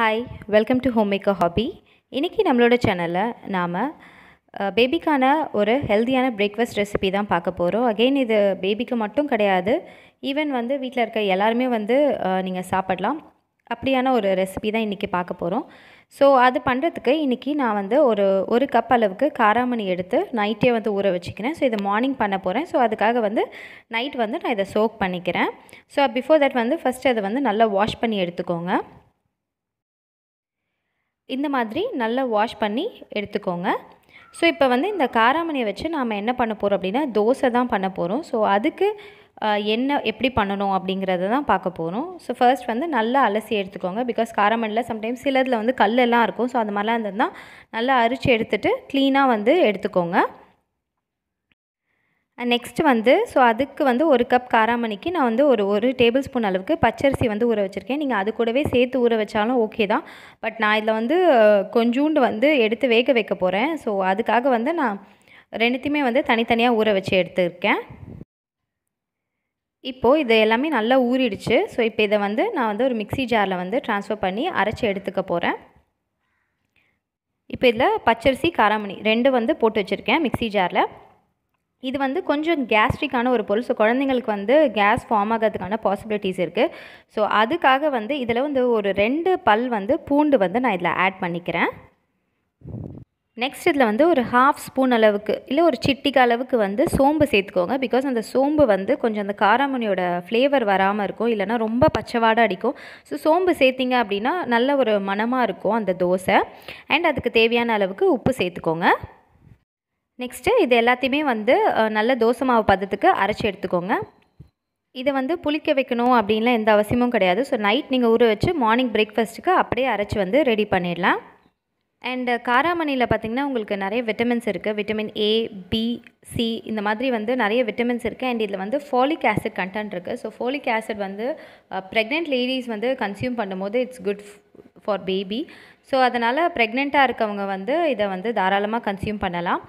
hi welcome to home maker hobby இன்றைக்கி நம்மளோட சேனலில் நாம் பேபிக்கான ஒரு ஹெல்த்தியான பிரேக்ஃபாஸ்ட் ரெசிபி தான் பார்க்க போகிறோம் அகெயின் இது பேபிக்கு மட்டும் கிடையாது ஈவன் வந்து வீட்டில் இருக்க எல்லாருமே வந்து நீங்கள் சாப்பிடலாம் அப்படியான ஒரு ரெசிபி தான் இன்றைக்கி பார்க்க போகிறோம் ஸோ அது பண்ணுறதுக்கு இன்றைக்கி நான் வந்து ஒரு ஒரு கப் அளவுக்கு காராமணி எடுத்து நைட்டே வந்து ஊற வச்சுக்கிறேன் ஸோ இதை மார்னிங் பண்ண போகிறேன் ஸோ அதுக்காக வந்து நைட் வந்து நான் இதை சோக் பண்ணிக்கிறேன் ஸோ பிஃபோர் தட் வந்து ஃபஸ்ட்டு அதை வந்து நல்லா வாஷ் பண்ணி எடுத்துக்கோங்க இந்த மாதிரி நல்லா வாஷ் பண்ணி எடுத்துக்கோங்க ஸோ இப்போ வந்து இந்த காராமணியை வச்சு நாம் என்ன பண்ண போகிறோம் அப்படின்னா தோசை தான் பண்ண போகிறோம் ஸோ அதுக்கு என்ன எப்படி பண்ணணும் அப்படிங்கிறத தான் பார்க்க போகிறோம் ஸோ ஃபர்ஸ்ட் வந்து நல்லா அலசி எடுத்துக்கோங்க பிகாஸ் காராமணியில் சம்டைம்ஸ் சிலதில் வந்து கல்லெல்லாம் இருக்கும் ஸோ அது மாதிரிலாம் இருந்ததுன்னா நல்லா அரிச்சு எடுத்துகிட்டு க்ளீனாக வந்து எடுத்துக்கோங்க நெக்ஸ்ட்டு வந்து ஸோ அதுக்கு வந்து ஒரு கப் காராமணிக்கு நான் வந்து ஒரு ஒரு டேபிள் ஸ்பூன் அளவுக்கு பச்சரிசி வந்து ஊற வச்சுருக்கேன் நீங்கள் அது கூடவே சேர்த்து ஊற வச்சாலும் ஓகே தான் பட் நான் இதில் வந்து கொஞ்சூண்டு வந்து எடுத்து வேக வைக்க போகிறேன் ஸோ அதுக்காக வந்து நான் ரெண்டுத்தையுமே வந்து தனித்தனியாக ஊற வச்சு எடுத்துருக்கேன் இப்போது இது எல்லாமே நல்லா ஊறிடுச்சு ஸோ இப்போ இதை வந்து நான் வந்து ஒரு மிக்சி ஜாரில் வந்து ட்ரான்ஸ்ஃபர் பண்ணி அரைச்சி எடுத்துக்க போகிறேன் இப்போ இதில் பச்சரிசி காராமணி ரெண்டு வந்து போட்டு வச்சுருக்கேன் மிக்சி ஜாரில் இது வந்து கொஞ்சம் கேஸ்ட்ரிக்கான ஒரு பொருள் ஸோ குழந்தைங்களுக்கு வந்து கேஸ் ஃபார்ம் ஆகிறதுக்கான பாசிபிலிட்டிஸ் இருக்குது ஸோ அதுக்காக வந்து இதில் வந்து ஒரு ரெண்டு பல் வந்து பூண்டு வந்து நான் இதில் ஆட் பண்ணிக்கிறேன் நெக்ஸ்ட் இதில் வந்து ஒரு ஹாஃப் ஸ்பூன் அளவுக்கு இல்லை ஒரு சிட்டிக்கு அளவுக்கு வந்து சோம்பு சேர்த்துக்கோங்க பிகாஸ் அந்த சோம்பு வந்து கொஞ்சம் அந்த காராமணியோட ஃப்ளேவர் வராமல் இருக்கும் இல்லைனா ரொம்ப பச்சைவாடை அடிக்கும் ஸோ சோம்பு சேர்த்திங்க அப்படின்னா நல்ல ஒரு மனமாக இருக்கும் அந்த தோசை அண்ட் அதுக்கு தேவையான அளவுக்கு உப்பு சேர்த்துக்கோங்க நெக்ஸ்ட்டு இது எல்லாத்தையுமே வந்து நல்ல தோசை மாவு பதத்துக்கு அரைச்சி எடுத்துக்கோங்க இதை வந்து புளிக்க வைக்கணும் அப்படின்லாம் எந்த அவசியமும் கிடையாது ஸோ நைட் நீங்கள் ஊற வச்சு மார்னிங் பிரேக்ஃபாஸ்ட்டுக்கு அப்படியே அரைச்சி வந்து ரெடி பண்ணிடலாம் அண்டு காராமணியில் பார்த்திங்கன்னா உங்களுக்கு நிறைய விட்டமின்ஸ் இருக்குது விட்டமின் ஏ பி சி இந்த மாதிரி வந்து நிறைய விட்டமின்ஸ் இருக்குது அண்ட் இதில் வந்து ஃபோலிக் ஆசிட் கண்டென்ட் இருக்குது ஸோ ஃபோலிக் ஆசிட் வந்து ப்ரெக்னென்ட் லேடிஸ் வந்து கன்சியூம் பண்ணும்போது it's good for baby so அதனால் ப்ரெக்னெண்ட்டாக இருக்கவங்க வந்து இதை வந்து தாராளமாக கன்சியூம் பண்ணலாம்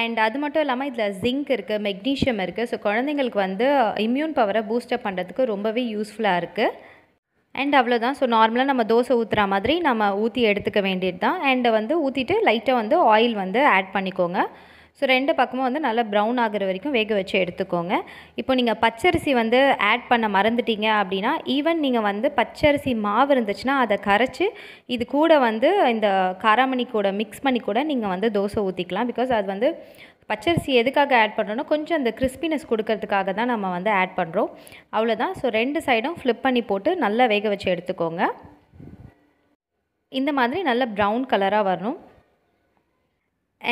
அண்ட் அது மட்டும் இல்லாமல் இதில் ஜிங்க் இருக்குது மெக்னீஷியம் இருக்குது ஸோ குழந்தைங்களுக்கு வந்து இம்யூன் பவரை பூஸ்டப் பண்ணுறதுக்கு ரொம்பவே யூஸ்ஃபுல்லாக இருக்குது அண்ட் அவ்வளோதான் ஸோ நார்மலாக நம்ம தோசை ஊற்றுற மாதிரி நம்ம ஊற்றி எடுத்துக்க வேண்டியது தான் அண்டு வந்து ஊற்றிட்டு லைட்டாக வந்து ஆயில் வந்து ஆட் பண்ணிக்கோங்க ஸோ ரெண்டு பக்கமும் வந்து நல்லா ப்ரௌன் ஆகிற வரைக்கும் வேக வச்சு எடுத்துக்கோங்க இப்போ நீங்கள் பச்சரிசி வந்து ஆட் பண்ண மறந்துட்டீங்க அப்படின்னா ஈவன் நீங்கள் வந்து பச்சரிசி மாவு இருந்துச்சுன்னா அதை கரைச்சி இது கூட வந்து இந்த காராமணி கூட மிக்ஸ் பண்ணி கூட நீங்கள் வந்து தோசை ஊற்றிக்கலாம் பிகாஸ் அது வந்து பச்சரிசி எதுக்காக ஆட் பண்ணுறோன்னா கொஞ்சம் அந்த கிறிஸ்பினஸ் கொடுக்கறதுக்காக தான் நம்ம வந்து ஆட் பண்ணுறோம் அவ்வளோதான் ஸோ ரெண்டு சைடும் ஃப்ளிப் பண்ணி போட்டு நல்லா வேக வச்சு எடுத்துக்கோங்க இந்த மாதிரி நல்ல ப்ரௌன் கலராக வரணும்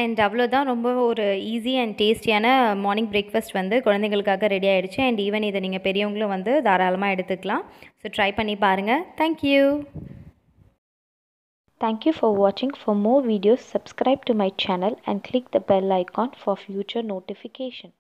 அண்ட் அவ்வளோதான் ரொம்ப ஒரு ஈஸி அண்ட் டேஸ்டியான மார்னிங் பிரேக்ஃபாஸ்ட் வந்து குழந்தைங்களுக்காக ரெடி ஆகிடுச்சு அண்ட் ஈவன் இதை நீங்கள் பெரியவங்களும் வந்து தாராளமாக எடுத்துக்கலாம் ஸோ ட்ரை பண்ணி பாருங்கள் தேங்க்யூ யூ ஃபார் வாட்சிங் for more videos subscribe to my channel and click the bell icon for future notification